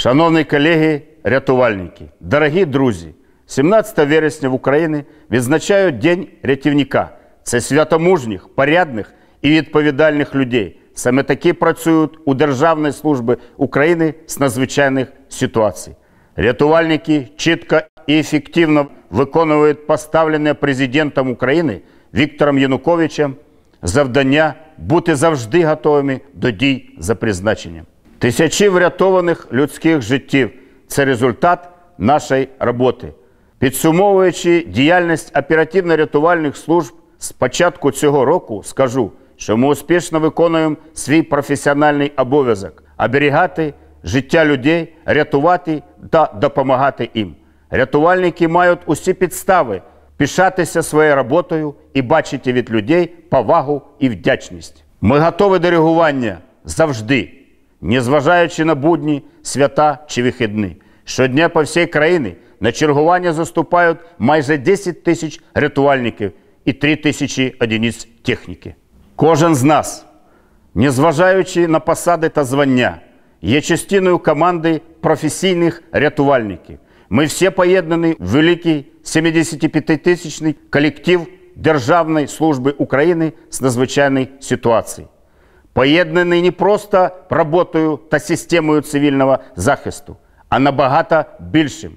Шановні колеги, рятувальники, дорогі друзі, 17 вересня в Україні відзначають День рятівника. Це свято мужніх, порядних і відповідальних людей. Саме такі працюють у Державної служби України з надзвичайних ситуацій. Рятувальники чітко і ефективно виконують поставлене президентом України Віктором Януковичем завдання бути завжди готовими до дій за призначенням. Тисячі врятованих людських життів це результат нашої роботи. Підсумовуючи діяльність оперативно-рятувальних служб з початку цього року, скажу, що ми успішно виконуємо свій професіональний обов'язок оберігати життя людей, рятувати та допомагати їм. Рятувальники мають усі підстави пишатися своєю роботою і бачити від людей повагу і вдячність. Ми готові до регування завжди незважаючи на будні, свята чи вихідні. Щодня по всій країні на чергування заступають майже 10 тисяч рятувальників і 3 тисячі одиниць техніки. Кожен з нас, незважаючи на посади та звання, є частиною команди професійних рятувальників. Ми всі поєднані в великий 75-тисячний колектив Державної служби України з надзвичайної ситуації поєднаний не просто роботою та системою цивільного захисту, а набагато більшим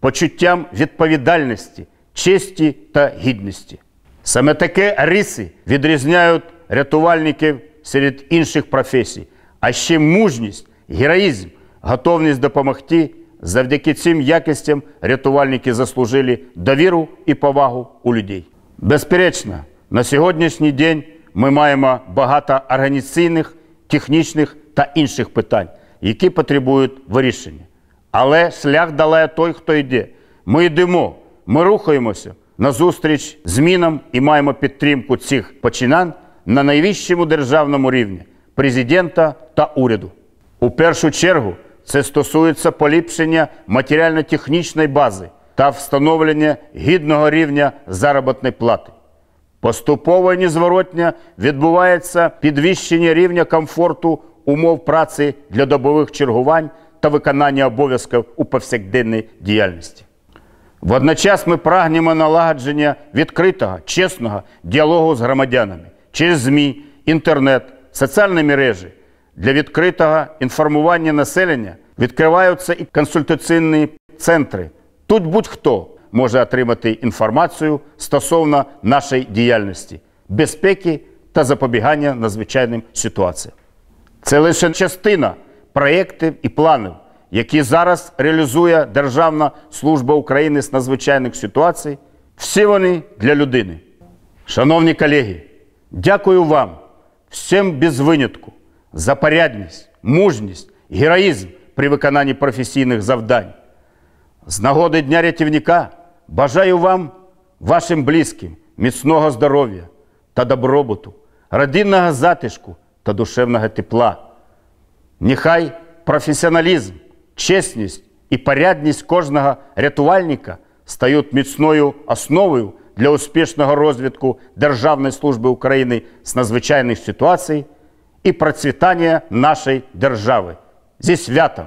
почуттям відповідальності, честі та гідності. Саме таке риси відрізняють рятувальників серед інших професій, а ще мужність, героїзм, готовність допомогти. Завдяки цим якостям рятувальники заслужили довіру і повагу у людей. Безперечно, на сьогоднішній день ми маємо багато організаційних, технічних та інших питань, які потребують вирішення. Але шлях дала той, хто йде. Ми йдемо, ми рухаємося назустріч змінам і маємо підтримку цих починань на найвищому державному рівні президента та уряду. У першу чергу це стосується поліпшення матеріально-технічної бази та встановлення гідного рівня заробітної плати. Поступово і незворотня відбувається підвищення рівня комфорту умов праці для добових чергувань та виконання обов'язків у повсякденній діяльності. Водночас ми прагнемо налагодження відкритого, чесного діалогу з громадянами через ЗМІ, інтернет, соціальні мережі. Для відкритого інформування населення відкриваються і консультаційні центри. Тут будь-хто може отримати інформацію стосовно нашої діяльності, безпеки та запобігання надзвичайним ситуаціям. Це лише частина проєктів і планів, які зараз реалізує Державна служба України з надзвичайних ситуацій. Всі вони для людини. Шановні колеги, дякую вам, всім без винятку, за порядність, мужність, героїзм при виконанні професійних завдань. З нагоди Дня рятівника. Бажаю вам, вашим близьким, міцного здоров'я та добробуту, родинного затишку та душевного тепла. Нехай професіоналізм, чесність і порядність кожного рятувальника стають міцною основою для успішного розвитку Державної служби України з надзвичайних ситуацій і процвітання нашої держави зі святом.